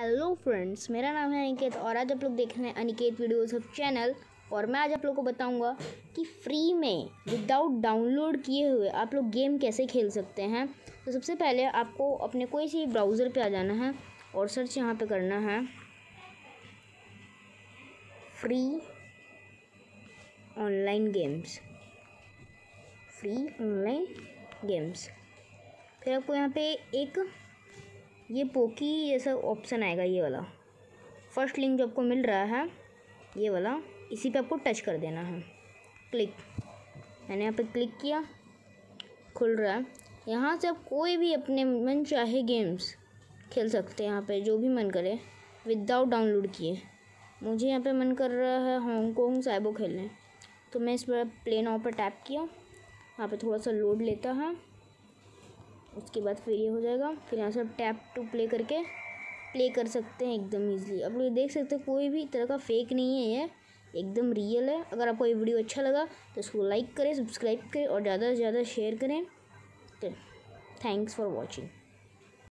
hello friends मेरा नाम है अनिकेत और आज आप लोग देख रहे हैं अनिकेत वीडियोस ऑफ चैनल और मैं आज आप लोग को बताऊंगा कि फ्री में विदाउट डाउनलोड किए हुए आप लोग गेम कैसे खेल सकते हैं तो सबसे पहले आपको अपने कोई सी ब्राउज़र पे आ जाना है और सर्च यहाँ पे करना है free online games free online games फिर आपको यहाँ पे एक ये पोकी जैसा ऑप्शन आएगा ये वाला फर्स्ट लिंक जो आपको मिल रहा है ये वाला इसी पे आपको टच कर देना है क्लिक मैंने यहाँ पे क्लिक किया खुल रहा है यहाँ से आप कोई भी अपने मन चाहे गेम्स खेल सकते हैं यहाँ पे जो भी मन करे विदाउट डाउनलोड किए मुझे यहाँ पे मन कर रहा है हांगकॉन्ग साइबो खेलने तो मैं इस पर प्ले नाव पर टैप किया यहाँ पे थोड़ा सा लोड लेता है उसके बाद फिर ये हो जाएगा फिर यहाँ से टैप टू प्ले करके प्ले कर सकते हैं एकदम ईजिली आप लोग देख सकते हैं कोई भी तरह का फेक नहीं है ये एकदम रियल है अगर आपको ये वीडियो अच्छा लगा तो इसको लाइक करें सब्सक्राइब करें और ज़्यादा से ज़्यादा शेयर करें तो थैंक्स फॉर वॉचिंग